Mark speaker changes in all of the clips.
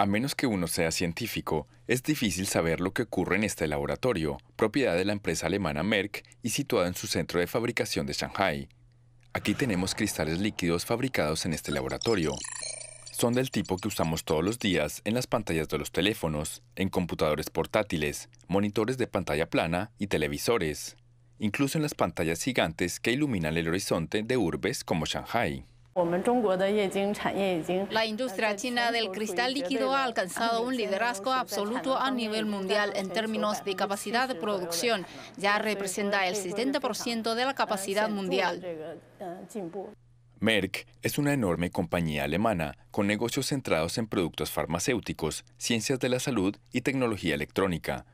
Speaker 1: A menos que uno sea científico, es difícil saber lo que ocurre en este laboratorio, propiedad de la empresa alemana Merck y situado en su centro de fabricación de Shanghai. Aquí tenemos cristales líquidos fabricados en este laboratorio. Son del tipo que usamos todos los días en las pantallas de los teléfonos, en computadores portátiles, monitores de pantalla plana y televisores, incluso en las pantallas gigantes que iluminan el horizonte de urbes como Shanghai.
Speaker 2: La industria china del cristal líquido ha alcanzado un liderazgo absoluto a nivel mundial en términos de capacidad de producción. Ya representa el 70% de la capacidad mundial.
Speaker 1: Merck es una enorme compañía alemana con negocios centrados en productos farmacéuticos, ciencias de la salud y tecnología electrónica.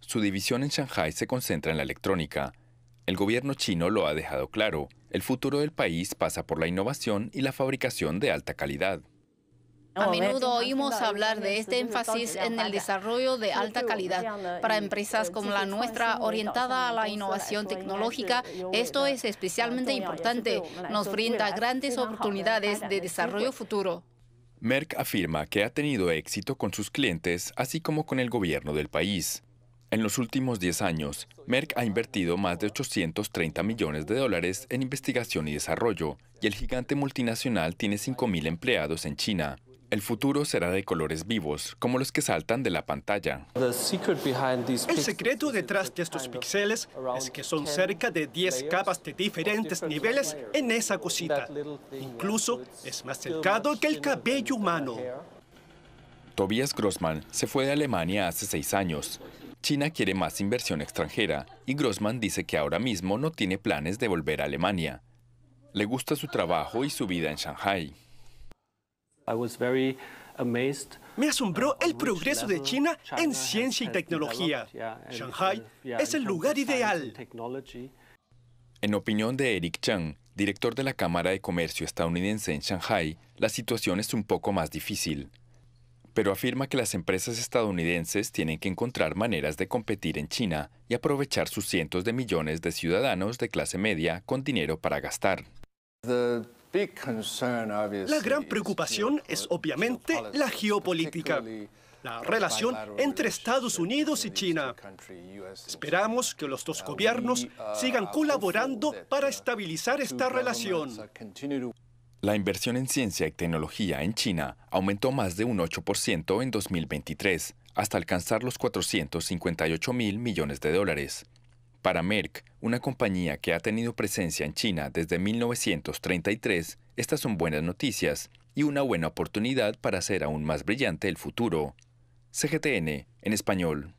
Speaker 1: Su división en Shanghái se concentra en la electrónica. El gobierno chino lo ha dejado claro el futuro del país pasa por la innovación y la fabricación de alta calidad.
Speaker 2: A menudo oímos hablar de este énfasis en el desarrollo de alta calidad. Para empresas como la nuestra, orientada a la innovación tecnológica, esto es especialmente importante. Nos brinda grandes oportunidades de desarrollo futuro.
Speaker 1: Merck afirma que ha tenido éxito con sus clientes, así como con el gobierno del país. En los últimos 10 años, Merck ha invertido más de 830 millones de dólares en investigación y desarrollo, y el gigante multinacional tiene 5.000 empleados en China. El futuro será de colores vivos, como los que saltan de la pantalla.
Speaker 3: El secreto detrás de estos píxeles es que son cerca de 10 capas de diferentes niveles en esa cosita. Incluso es más delgado que el cabello humano.
Speaker 1: Tobias Grossman se fue de Alemania hace seis años China quiere más inversión extranjera y Grossman dice que ahora mismo no tiene planes de volver a Alemania. Le gusta su trabajo y su vida en Shanghai. Me
Speaker 3: asombró uh, el progreso de China en ciencia y tecnología. Shanghai es el lugar ideal.
Speaker 1: En opinión de Eric Chang, director de la Cámara de Comercio estadounidense en Shanghai, la situación es un poco más difícil pero afirma que las empresas estadounidenses tienen que encontrar maneras de competir en China y aprovechar sus cientos de millones de ciudadanos de clase media con dinero para gastar.
Speaker 3: La gran preocupación es obviamente la geopolítica, la relación entre Estados Unidos y China. Esperamos que los dos gobiernos uh, sigan colaborando para uh, estabilizar esta relación.
Speaker 1: La inversión en ciencia y tecnología en China aumentó más de un 8% en 2023, hasta alcanzar los 458 mil millones de dólares. Para Merck, una compañía que ha tenido presencia en China desde 1933, estas son buenas noticias y una buena oportunidad para hacer aún más brillante el futuro. CGTN, en español.